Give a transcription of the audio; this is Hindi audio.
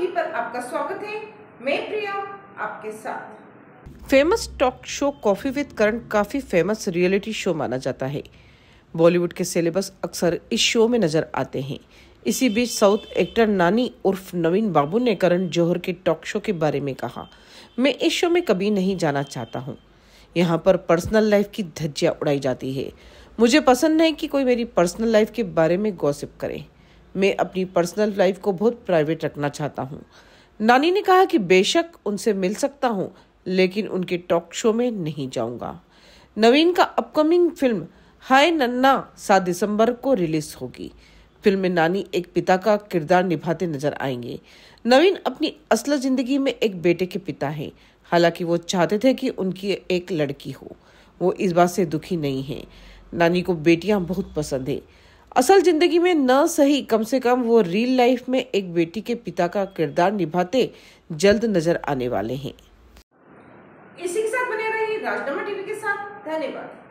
टीवी पर आपका स्वागत है मैं प्रिया आपके साथ famous talk show Coffee with Karan काफी फेमस रियलिटी शो माना जाता है बॉलीवुड के सिलेबस अक्सर इस शो में नजर आते हैं इसी बीच साउथ एक्टर नानी उर्फ नवीन बाबू ने करण जौहर के टॉक शो के बारे में कहा मैं इस शो में कभी नहीं जाना चाहता हूँ यहाँ पर पर्सनल लाइफ की धज्जियाँ उड़ाई जाती है मुझे पसंद है कि कोई मेरी पर्सनल लाइफ के बारे में गॉसिप करे मैं अपनी पर्सनल लाइफ को बहुत प्राइवेट रखना चाहता हूँ नानी ने कहा कि बेशक उनसे मिल सकता हूँ लेकिन उनके टॉक शो में नहीं जाऊँगा नवीन का अपकमिंग फिल्म हाय नन्ना सात दिसंबर को रिलीज होगी फिल्म में नानी एक पिता का किरदार निभाते नजर आएंगे नवीन अपनी असल जिंदगी में एक बेटे के पिता हैं हालांकि वो चाहते थे कि उनकी एक लड़की हो वो इस बात से दुखी नहीं है नानी को बेटियां बहुत पसंद है असल जिंदगी में न सही कम से कम वो रियल लाइफ में एक बेटी के पिता का किरदार निभाते जल्द नजर आने वाले हैं इसी के साथ बने रहिए राजनामा टीवी के साथ धन्यवाद